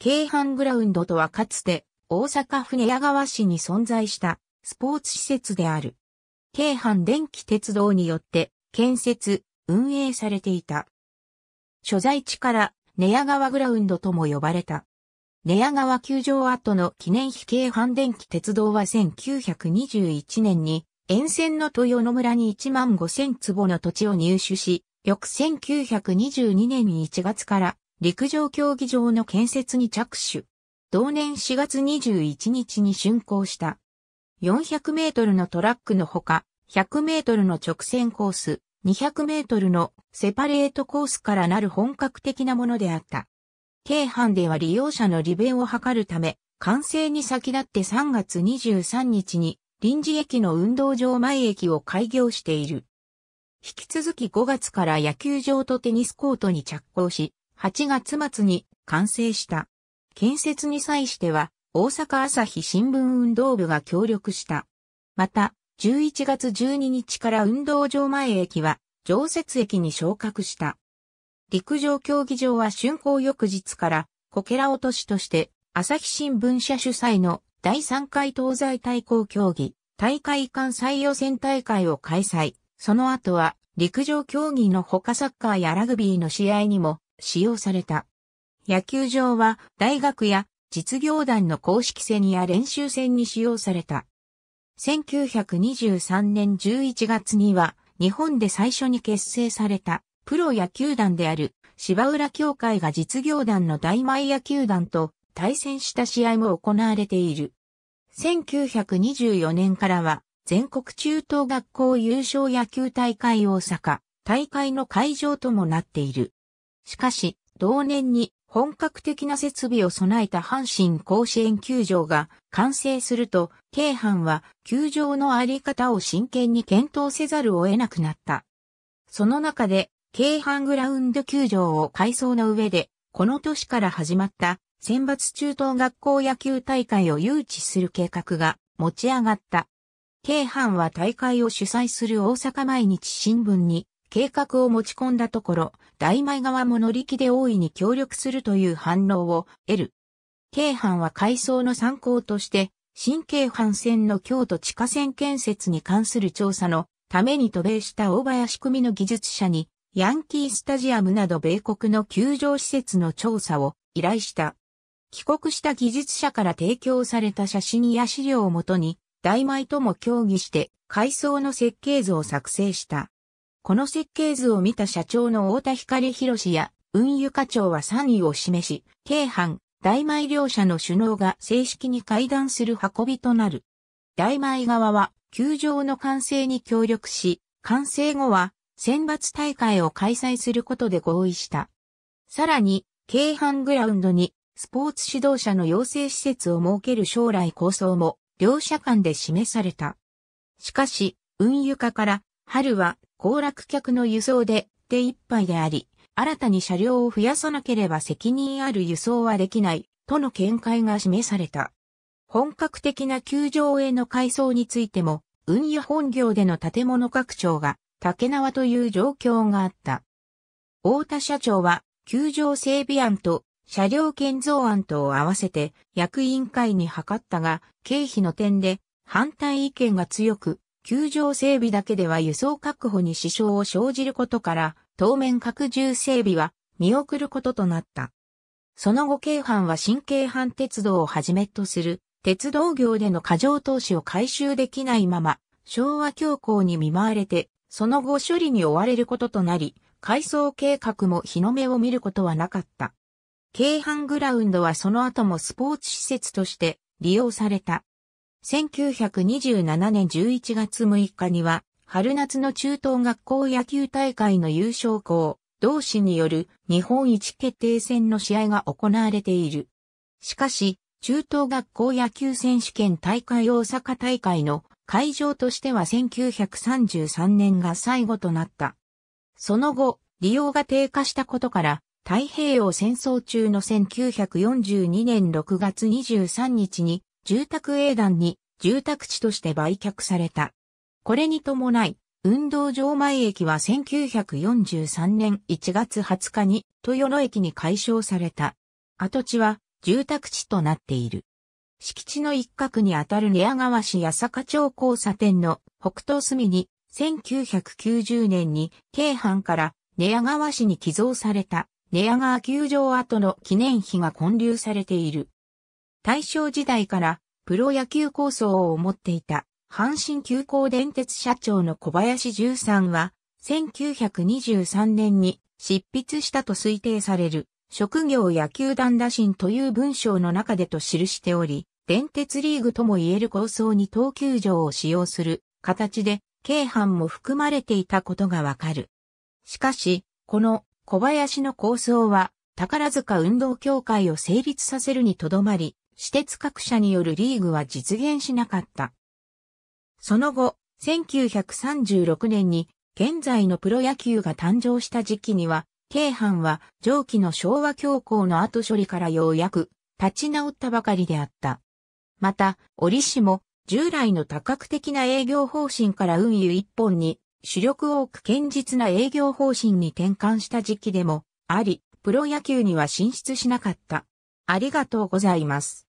京阪グラウンドとはかつて大阪府寝屋川市に存在したスポーツ施設である。京阪電気鉄道によって建設、運営されていた。所在地から寝屋川グラウンドとも呼ばれた。寝屋川球場跡の記念碑京阪電気鉄道は1921年に沿線の豊野村に1万5000坪の土地を入手し、翌1922年1月から陸上競技場の建設に着手。同年4月21日に竣工した。400メートルのトラックのほか、100メートルの直線コース、200メートルのセパレートコースからなる本格的なものであった。京阪では利用者の利便を図るため、完成に先立って3月23日に臨時駅の運動場前駅を開業している。引き続き5月から野球場とテニスコートに着工し、8月末に完成した。建設に際しては、大阪朝日新聞運動部が協力した。また、11月12日から運動場前駅は、常設駅に昇格した。陸上競技場は竣工翌日から、こけら落としとして、朝日新聞社主催の第3回東西対抗競技、大会館採用選大会を開催。その後は、陸上競技の他サッカーやラグビーの試合にも使用された。野球場は大学や実業団の公式戦や練習戦に使用された。1923年11月には日本で最初に結成されたプロ野球団である芝浦協会が実業団の大前野球団と対戦した試合も行われている。1924年からは全国中等学校優勝野球大会大阪大会の会場ともなっている。しかし、同年に本格的な設備を備えた阪神甲子園球場が完成すると、京阪は球場のあり方を真剣に検討せざるを得なくなった。その中で、京阪グラウンド球場を改装の上で、この年から始まった選抜中等学校野球大会を誘致する計画が持ち上がった。京阪は大会を主催する大阪毎日新聞に計画を持ち込んだところ、大前側も乗り気で大いに協力するという反応を得る。京阪は改装の参考として、新京阪線の京都地下線建設に関する調査のために渡米した大林組の技術者に、ヤンキースタジアムなど米国の球場施設の調査を依頼した。帰国した技術者から提供された写真や資料をもとに、大米とも協議して、改装の設計図を作成した。この設計図を見た社長の太田光博や運輸課長は3位を示し、京阪、大米両社の首脳が正式に会談する運びとなる。大米側は、球場の完成に協力し、完成後は、選抜大会を開催することで合意した。さらに、京阪グラウンドに、スポーツ指導者の養成施設を設ける将来構想も、両社間で示された。しかし、運輸課から、春は行楽客の輸送で手一杯であり、新たに車両を増やさなければ責任ある輸送はできない、との見解が示された。本格的な球場への改装についても、運輸本業での建物拡張が竹縄という状況があった。大田社長は、球場整備案と車両建造案とを合わせて役員会に諮ったが、経費の点で反対意見が強く、球場整備だけでは輸送確保に支障を生じることから、当面拡充整備は見送ることとなった。その後京阪は新京阪鉄道をはじめとする鉄道業での過剰投資を回収できないまま、昭和恐慌に見舞われて、その後処理に追われることとなり、改装計画も日の目を見ることはなかった。京阪グラウンドはその後もスポーツ施設として利用された。1927年11月6日には、春夏の中等学校野球大会の優勝校、同士による日本一決定戦の試合が行われている。しかし、中等学校野球選手権大会大阪大会の会場としては1933年が最後となった。その後、利用が低下したことから、太平洋戦争中の1942年6月23日に住宅営団に住宅地として売却された。これに伴い、運動場前駅は1943年1月20日に豊野駅に改称された。跡地は住宅地となっている。敷地の一角にあたる寝屋川市八坂町交差点の北東隅に1990年に京阪から寝屋川市に寄贈された寝屋川球場跡の記念碑が建立されている。大正時代からプロ野球構想を持っていた阪神急行電鉄社長の小林十三は1923年に執筆したと推定される職業野球団打診という文章の中でと記しており、電鉄リーグとも言える構想に東球場を使用する形で、京阪も含まれていたことがわかる。しかし、この小林の構想は宝塚運動協会を成立させるにとどまり、私鉄各社によるリーグは実現しなかった。その後、1936年に現在のプロ野球が誕生した時期には、京阪は上記の昭和恐慌の後処理からようやく立ち直ったばかりであった。また、折しも従来の多角的な営業方針から運輸一本に主力を置く堅実な営業方針に転換した時期でもあり、プロ野球には進出しなかった。ありがとうございます。